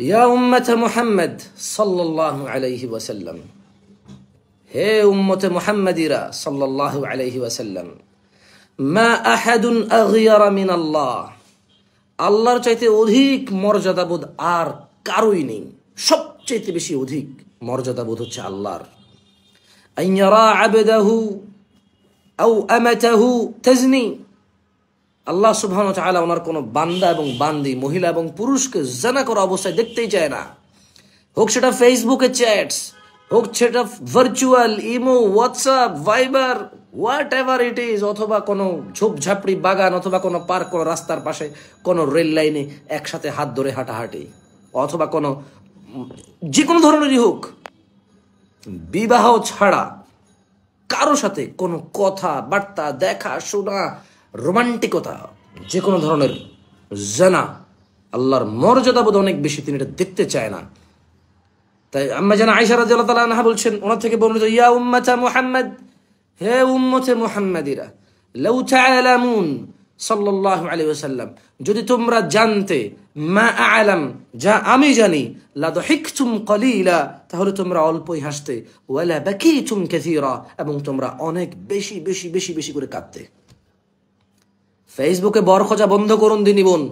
يا أمة محمد صلى الله عليه وسلم هي أمة محمد صلى الله عليه وسلم ما أحد أغير من الله الله رجعت أذيك مرجع دابود آر كاروينين شب جيت بشي أذيك مرجع دابود تشع الله أن يرى عبده أو أمته تزني আল্লাহ সুবহান চাহালা ওনার কোনো বান্দা এবং বান্দি মহিলা এবং পুরুষকে জানা করা অবস্থায় দেখতেই চায় না হোক সেটা ফেসবুকে চ্যাটস হোক সেটা virtual imo WhatsApp Viber whatever it is অথবা কোনো ঝোপঝাপড়ি বাগান অথবা কোনো পার্ক কোনো রাস্তার পাশে কোনো রেল লাইনে একসাথে হাত ধরে হাঁটাহাঁটি অথবা কোনো যে কোনো ধরনেরই হোক বিবাহ ছাড়া কারো সাথে কোনো কথা বার্তা দেখা শোনা রোমান্টিকতা যে কোনো ধরনের জানা আল্লাহর মর্যাদা বোধ অনেক বেশি তিনি এটা দেখতে চায় না তাই আমরা জানা আয়সা রাজিয়াল তালা আনহা বলছেন ওনার থেকে বলুন ইয়া উম্মাতা মুহাম্মদ হে উম্মতে মুহাম্মাদিরা লাউ তাআলামুন সাল্লাল্লাহু আলাইহি ওয়াসাল্লাম যদি তোমরা জানতে মা আলাম যা আমি জানি লা দহিকতুম কলিলা তাহলে তোমরা অল্পই হাসতে ওয়ালা বাকিতুম কাসীরা এবং তোমরা অনেক বেশি বেশি বেশি বেশি করে কাঁদতে ফেসবুকে খোঁজা বন্ধ করুন দিনী বোন